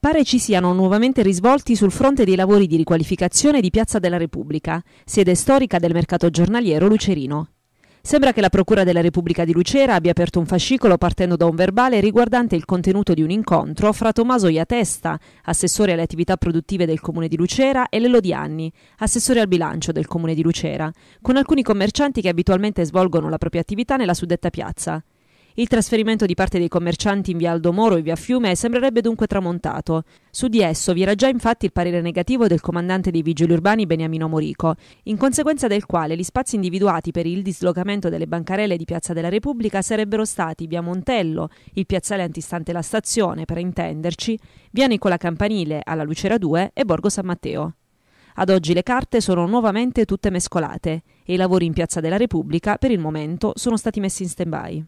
pare ci siano nuovamente risvolti sul fronte dei lavori di riqualificazione di Piazza della Repubblica, sede storica del mercato giornaliero lucerino. Sembra che la Procura della Repubblica di Lucera abbia aperto un fascicolo partendo da un verbale riguardante il contenuto di un incontro fra Tommaso Iatesta, assessore alle attività produttive del Comune di Lucera, e Lelodianni, assessore al bilancio del Comune di Lucera, con alcuni commercianti che abitualmente svolgono la propria attività nella suddetta piazza. Il trasferimento di parte dei commercianti in via Aldo Moro e via Fiume sembrerebbe dunque tramontato. Su di esso vi era già infatti il parere negativo del comandante dei vigili urbani Beniamino Morico, in conseguenza del quale gli spazi individuati per il dislocamento delle bancarelle di Piazza della Repubblica sarebbero stati via Montello, il piazzale antistante la stazione per intenderci, via Nicola Campanile alla Lucera 2 e Borgo San Matteo. Ad oggi le carte sono nuovamente tutte mescolate e i lavori in Piazza della Repubblica per il momento sono stati messi in stand-by.